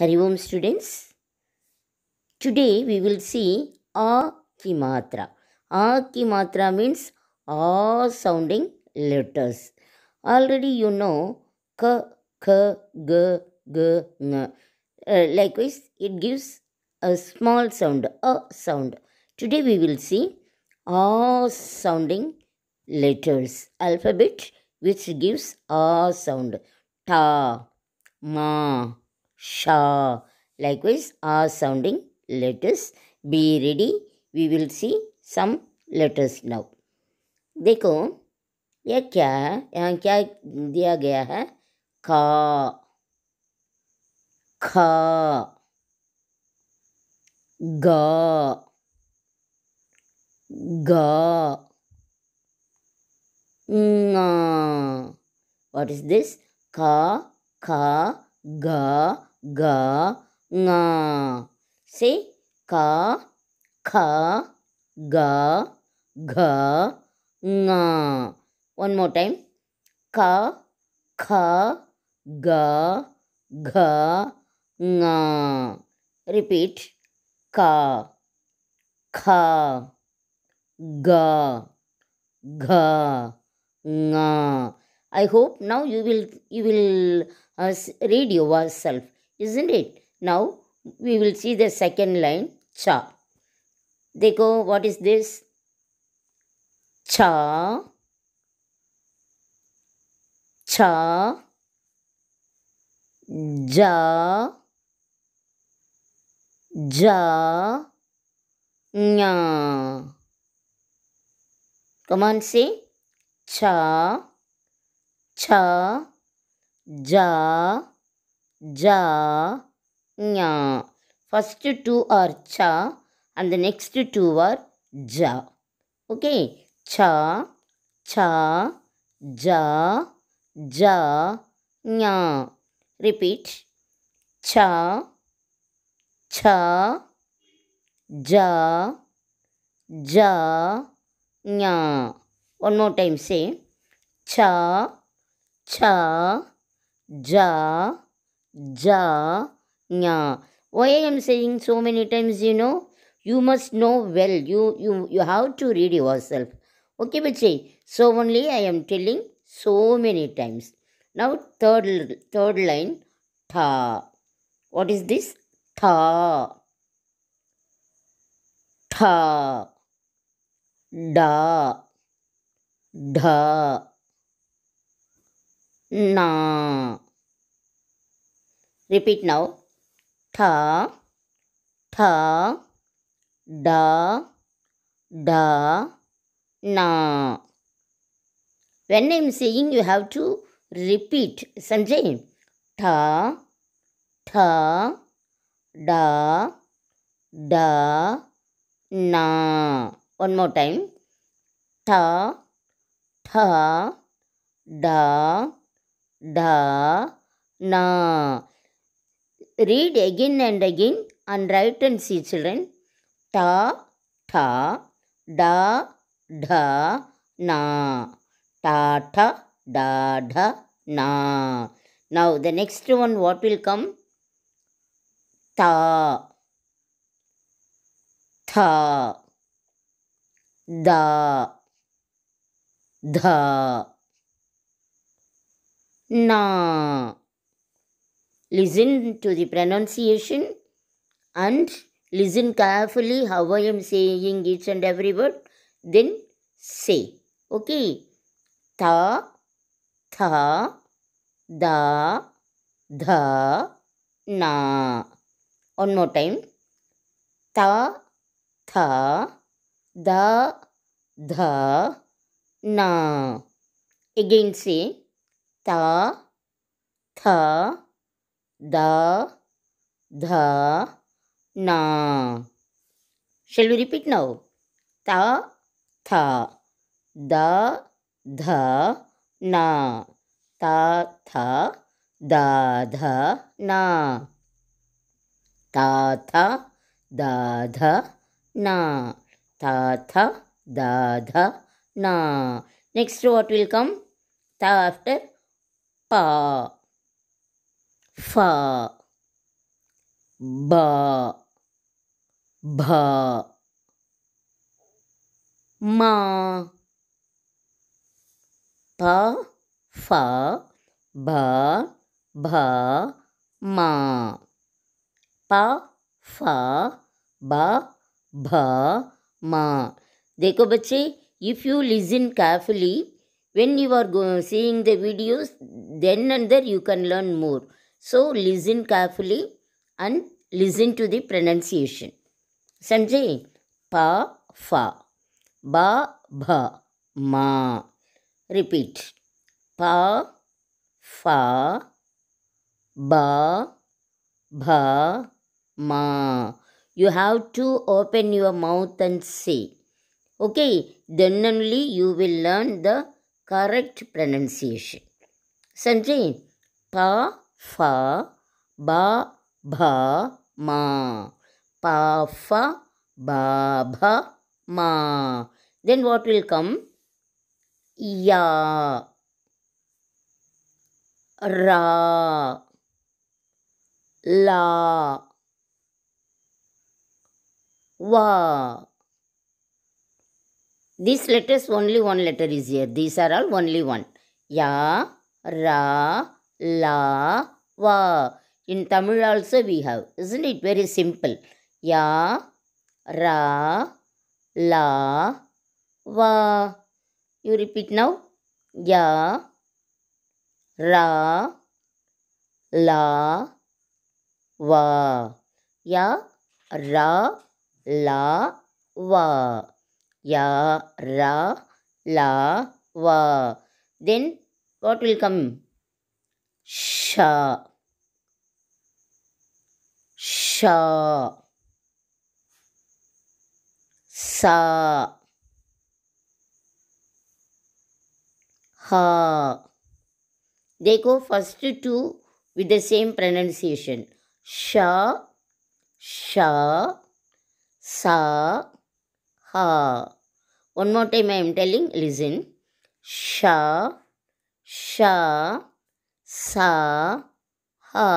Hari students. Today we will see A ki matra. A ki matra means A sounding letters. Already you know K, K, G, G, N. Uh, likewise, it gives a small sound, A sound. Today we will see A sounding letters. Alphabet which gives A sound. Ta, Ma, Sha. Likewise, R sounding letters. Be ready. We will see some letters now. dekho ye kya hai yahan kya diya gaya hai kha kha ga ga nga what is this ka खा ga ಗ ங say ka ka ga ga nga one more time ka ka ga ga nga repeat ka ka ga ga nga i hope now you will you will uh, read yourself isn't it? Now we will see the second line cha. They go, what is this? Cha, cha, ja, ja, nya. Come on, say cha, cha, ja ja nya first two are cha and the next two are ja okay cha cha ja ja nya repeat cha cha ja ja nya one more time say cha cha ja ja, nya. Why I am saying so many times, you know? You must know well. You you you have to read yourself. Okay, say. So only I am telling so many times. Now third third line tha. What is this? Tha. Tha. Da. Da. Na. Repeat now. Tha, tha, da, da, na. When I am saying, you have to repeat. Sanjay. Tha, tha, da, da, na. One more time. Tha, tha, da, da, na. Read again and again and write and see children. Ta, ta, da, da, na. Ta, ta, da, da, na. Now the next one what will come? Ta, tha, da, da, na listen to the pronunciation and listen carefully how I am saying each and every word. Then say. Okay. Ta, tha, da, dha, na. One more time. Ta, tha, da, dha, na. Again say. Ta, tha, the, the, na. Shall we repeat now? Ta, tha, da, dha, na. Ta, tha, da, dha, na. Ta, tha, da, dha, na. Ta, tha, da, dha, na. Next row what will come? Ta after pa. Fa, fa, fa, ba, ba, ba, ba, ba, ma, ma, ಫ ಬ ಭ ಮ ಪ ಫ ಬ ಭ ಮ ಪ if you listen carefully when you are seeing the videos then and there you can learn more so listen carefully and listen to the pronunciation. समझे pa fa ba ba ma repeat pa fa ba ba ma you have to open your mouth and say okay then only you will learn the correct pronunciation sanjay pa Fa, ba, ba, ba, ba, ma, ma. Then what will come? Ya, ra, la, wa. these letters only one letter is here these are all only one ya ra லா வா in Tamil also we have isn't it very simple யா ரா லா வா you repeat now யா ரா லா வா யா ரா லா வா யா ரா லா வா தென் வாட் வில் கம் ஷ ஷ sa, ha they go first two with the same pronunciation sha sha sa ha one more time i am telling listen sha sha सा हा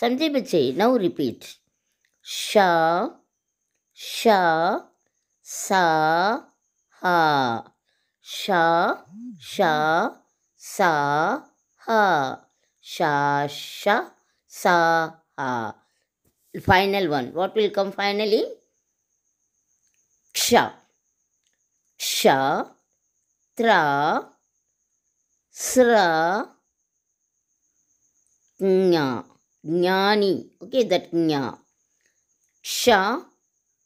समझे बच्चे नाउ रिपीट शा शा सा हा शा शा सा हा शा शा सा हा final one what will come finally क्ष क्ष त्र स्र Nya. Jnani. Okay, that Nya. Ksha,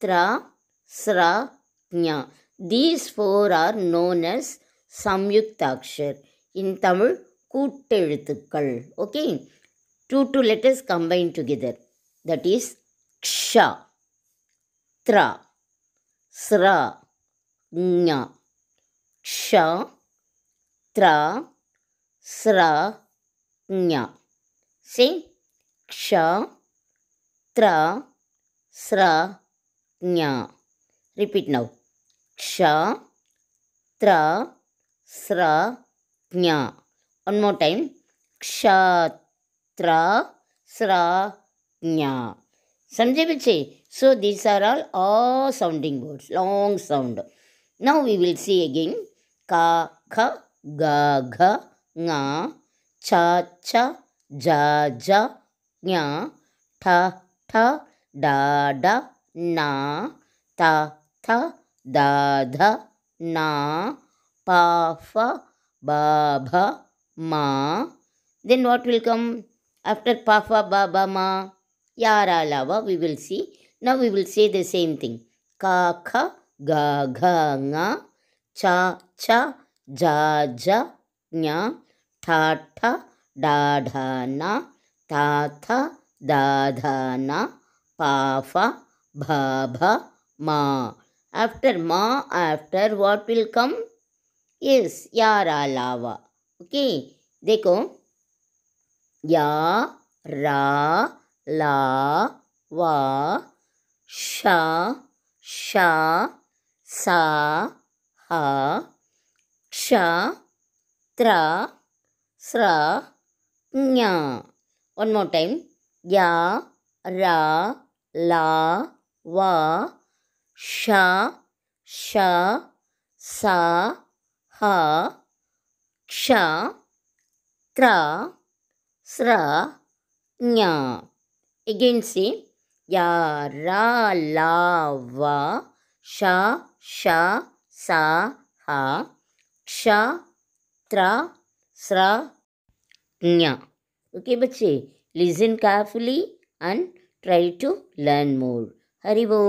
Tra, Sra, Nya. These four are known as Samyuktakshar. In Tamil, கூட்டெழுத்துக்கள் okay two two letters combine together that is க்ஷா த்ரா ஸ்ரா ஞா க்ஷா த்ரா ஸ்ரா ஞா Sing Ksha, Tra, Sra, Nya. Repeat now. Ksha, Tra, Sra, Nya. One more time. tra, Sra, Nya. Samjhe bache? So these are all all sounding words, long sound. Now we will see again. Ka, kha, ga, gha, nga, cha, cha, जा जा ज्ञा ठा ठा डा डा ना ता था दा धा ना पा फा बा भा मा then what will come after पा फा बा बा मा यार अलावा we will see now we will see the same thing का खा गा घा गा चा चा जा जा ठा ठा डाढन ताथ दाधन पाफ भाभ मा आफ्टर मा after what will come yes यार अलावा ओके देखो या रा ला वा शा शा सा हा क्ष त्र स्रा ஞா one more time. Ya ra la வா sha sha sa ha க்ஷா tra ஸ்ரா ஞா again see ya ra la va sha sha sa ha sha, tra sra nya. Okay, bache, listen carefully and try to learn more. Haribo.